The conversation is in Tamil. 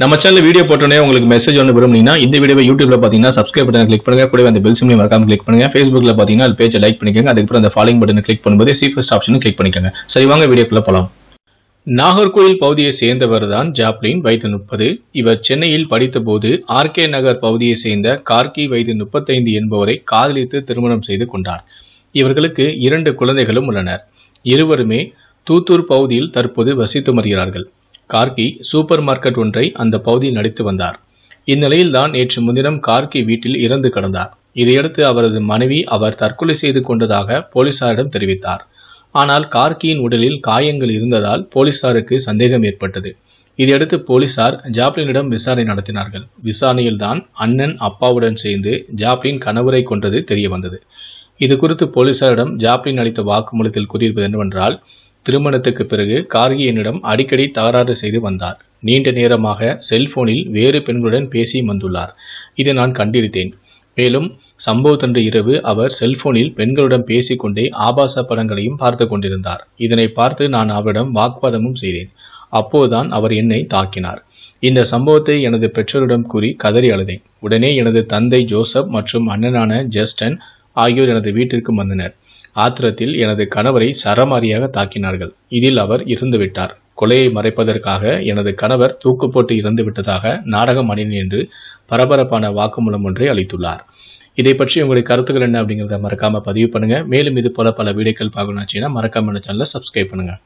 நம்ம சேனல் வீடியோ போட்டோன்னே உங்களுக்கு மெசேஜ் ஒன்று விரும்புனீங்கன்னா இந்த வீடியோ யூடியூப்ல பார்த்தீங்கன்னா சப்ஸ்கிரைப் பட்டன் கிளிக் பண்ணுங்க கூட அந்த பெல் சிம்லையும் மறக்காம கிளிக் பண்ணுங்க ஃபேஸ்புக்ல பார்த்தீங்கன்னா அது பேஜை லைக் பண்ணிக்கோங்க அதுக்கப்புறம் அந்த ஃபாலோ பட்டன் கிளிக் பண்ணும்போது ஃபர்ஸ்ட் ஆப்ஷனும் கிளிக் பண்ணிக்கோங்க சரி வாங்க வீடியோக்குள்ள போகலாம் நாகர்கோயில் பகுதியை சேர்ந்தவர் தான் ஜாப்லின் வயது முப்பது இவர் சென்னையில் படித்தபோது ஆர்கே நகர் பகுதியை சேர்ந்த கார்கி வயது முப்பத்தைந்து என்பவரை காதலித்து திருமணம் செய்து கொண்டார் இவர்களுக்கு இரண்டு குழந்தைகளும் உள்ளனர் இருவருமே தூத்தூர் பகுதியில் தற்போது வசித்து வருகிறார்கள் கார்கி சூப்பர் மார்க்கெட் ஒன்றை அந்த பகுதியில் நடித்து வந்தார் இந்நிலையில் தான் நேற்று முன்தினம் கார்கி வீட்டில் இறந்து கிடந்தார் இதையடுத்து அவரது மனைவி அவர் தற்கொலை செய்து கொண்டதாக போலீசாரிடம் தெரிவித்தார் ஆனால் கார்கியின் உடலில் காயங்கள் இருந்ததால் போலீசாருக்கு சந்தேகம் ஏற்பட்டது இதையடுத்து போலீசார் ஜாப்லினிடம் விசாரணை நடத்தினார்கள் விசாரணையில் தான் அண்ணன் அப்பாவுடன் சேர்ந்து ஜாப்லின் கணவரை கொண்டது தெரிய வந்தது இது குறித்து போலீசாரிடம் ஜாப்லின் அளித்த வாக்குமூலத்தில் கூறியிருப்பது என்னவென்றால் திருமணத்துக்கு பிறகு கார்கி என்னிடம் அடிக்கடி தகராறு செய்து வந்தார் நீண்ட நேரமாக செல்போனில் வேறு பெண்களுடன் பேசி வந்துள்ளார் இதை நான் கண்டிருத்தேன் மேலும் சம்பவத்தன்று இரவு அவர் செல்போனில் பெண்களுடன் பேசிக்கொண்டே ஆபாச படங்களையும் பார்த்து கொண்டிருந்தார் இதனை பார்த்து நான் அவரிடம் வாக்குவாதமும் செய்தேன் அப்போதுதான் அவர் என்னை தாக்கினார் இந்த சம்பவத்தை எனது பெற்றோரிடம் கூறி கதறி அழுதேன் உடனே எனது தந்தை ஜோசப் மற்றும் அண்ணனான ஜஸ்டன் ஆகியோர் எனது வீட்டிற்கு வந்தனர் ஆத்திரத்தில் எனது கணவரை சரமாரியாக தாக்கினார்கள் இதில் அவர் இறந்துவிட்டார் கொலையை மறைப்பதற்காக எனது கணவர் தூக்கு போட்டு இறந்து விட்டதாக நாடகம் அணி என்று பரபரப்பான வாக்குமூலம் ஒன்றை அளித்துள்ளார் இதை பற்றி உங்களுடைய கருத்துக்கள் என்ன அப்படிங்கிறத மறக்காம பதிவு பண்ணுங்க மேலும் இது போல பல வீடியோக்கள் பார்க்கணும்னு வச்சுன்னா மறக்காம சேனலை சப்ஸ்கிரைப் பண்ணுங்க